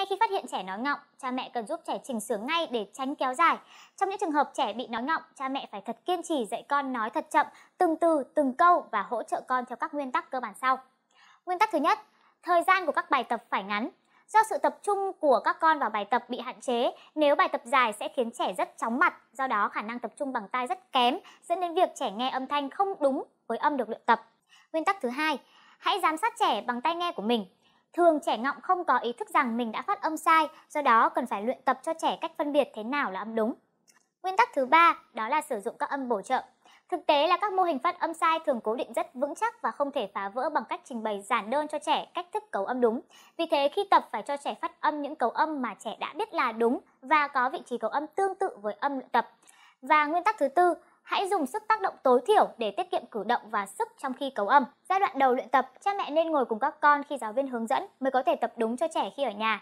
Ngay khi phát hiện trẻ nói ngọng, cha mẹ cần giúp trẻ chỉnh sửa ngay để tránh kéo dài. Trong những trường hợp trẻ bị nói ngọng, cha mẹ phải thật kiên trì dạy con nói thật chậm, từng từ, từng câu và hỗ trợ con theo các nguyên tắc cơ bản sau. Nguyên tắc thứ nhất, thời gian của các bài tập phải ngắn. Do sự tập trung của các con vào bài tập bị hạn chế, nếu bài tập dài sẽ khiến trẻ rất chóng mặt, do đó khả năng tập trung bằng tai rất kém, dẫn đến việc trẻ nghe âm thanh không đúng với âm được luyện tập. Nguyên tắc thứ hai, hãy giám sát trẻ bằng tai nghe của mình. Thường trẻ ngọng không có ý thức rằng mình đã phát âm sai, do đó cần phải luyện tập cho trẻ cách phân biệt thế nào là âm đúng. Nguyên tắc thứ ba đó là sử dụng các âm bổ trợ. Thực tế là các mô hình phát âm sai thường cố định rất vững chắc và không thể phá vỡ bằng cách trình bày giản đơn cho trẻ cách thức cấu âm đúng. Vì thế khi tập phải cho trẻ phát âm những cấu âm mà trẻ đã biết là đúng và có vị trí cấu âm tương tự với âm luyện tập. Và nguyên tắc thứ tư hãy dùng sức tác động tối thiểu để tiết kiệm cử động và sức trong khi cấu âm. Giai đoạn đầu luyện tập, cha mẹ nên ngồi cùng các con khi giáo viên hướng dẫn mới có thể tập đúng cho trẻ khi ở nhà.